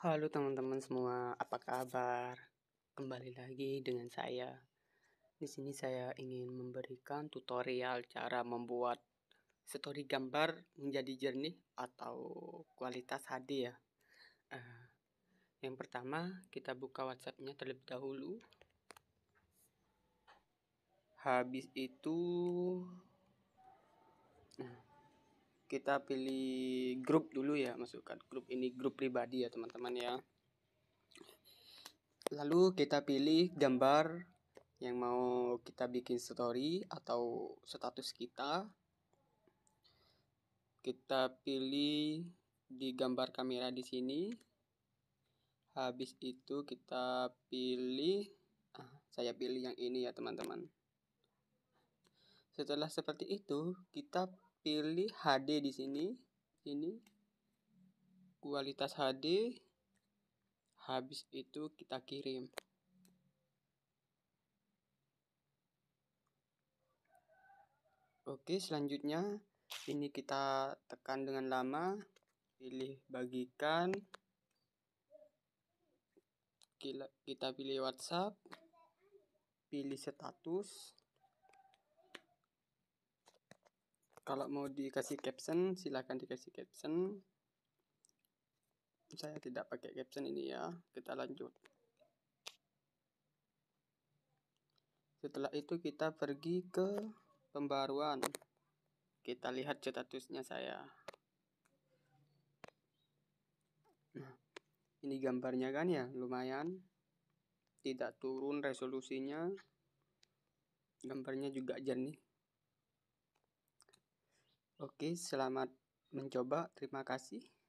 Halo teman-teman semua, apa kabar? Kembali lagi dengan saya. Di sini saya ingin memberikan tutorial cara membuat story gambar menjadi jernih atau kualitas HD ya. Uh, yang pertama kita buka WhatsApp-nya terlebih dahulu. Habis itu, nah, kita pilih grup dulu ya masukkan grup ini grup pribadi ya teman-teman ya lalu kita pilih gambar yang mau kita bikin story atau status kita kita pilih di gambar kamera di sini habis itu kita pilih ah, saya pilih yang ini ya teman-teman setelah seperti itu kita pilih HD di sini. Ini kualitas HD. Habis itu kita kirim. Oke, selanjutnya ini kita tekan dengan lama. Pilih bagikan. Kita pilih WhatsApp. Pilih status kalau mau dikasih caption silahkan dikasih caption saya tidak pakai caption ini ya kita lanjut setelah itu kita pergi ke pembaruan kita lihat statusnya saya nah, ini gambarnya kan ya lumayan tidak turun resolusinya gambarnya juga jernih Oke, selamat mencoba. Terima kasih.